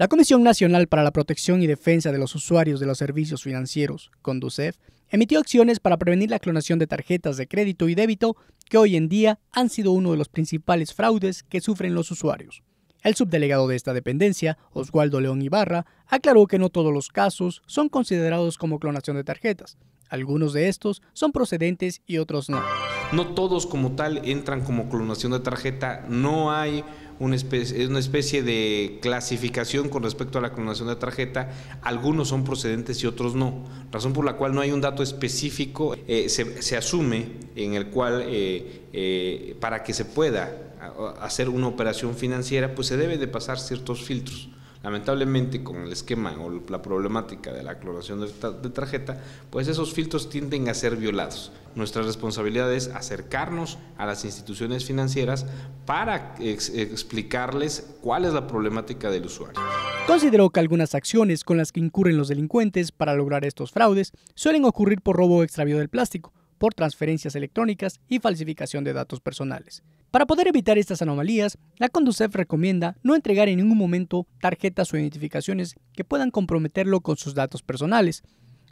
La Comisión Nacional para la Protección y Defensa de los Usuarios de los Servicios Financieros, Conducef, emitió acciones para prevenir la clonación de tarjetas de crédito y débito que hoy en día han sido uno de los principales fraudes que sufren los usuarios. El subdelegado de esta dependencia, Oswaldo León Ibarra, aclaró que no todos los casos son considerados como clonación de tarjetas. Algunos de estos son procedentes y otros no. No todos como tal entran como clonación de tarjeta. No hay especie, es una especie de clasificación con respecto a la clonación de tarjeta. Algunos son procedentes y otros no, razón por la cual no hay un dato específico. Eh, se, asume en el cual eh, eh, para que se pueda hacer una operación financiera, pues se debe de pasar ciertos filtros. Lamentablemente, con el esquema o la problemática de la clonación de, tarjeta, pues esos filtros tienden a ser violados. Nuestra responsabilidad es acercarnos a las instituciones financieras para explicarles cuál es la problemática del usuario. Considero que algunas acciones con las que incurren los delincuentes para lograr estos fraudes suelen ocurrir por robo o extravío del plástico por transferencias electrónicas y falsificación de datos personales. Para poder evitar estas anomalías, la Conducef recomienda no entregar en ningún momento tarjetas o identificaciones que puedan comprometerlo con sus datos personales,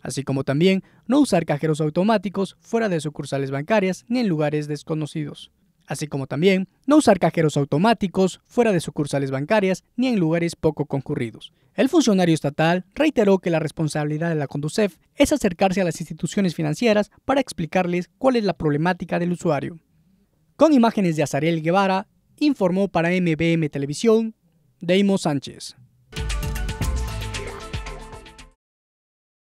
así como también no usar cajeros automáticos fuera de sucursales bancarias ni en lugares desconocidos así como también no usar cajeros automáticos fuera de sucursales bancarias ni en lugares poco concurridos. El funcionario estatal reiteró que la responsabilidad de la Conducef es acercarse a las instituciones financieras para explicarles cuál es la problemática del usuario. Con imágenes de Azariel Guevara, informó para MBM Televisión, Deimo Sánchez.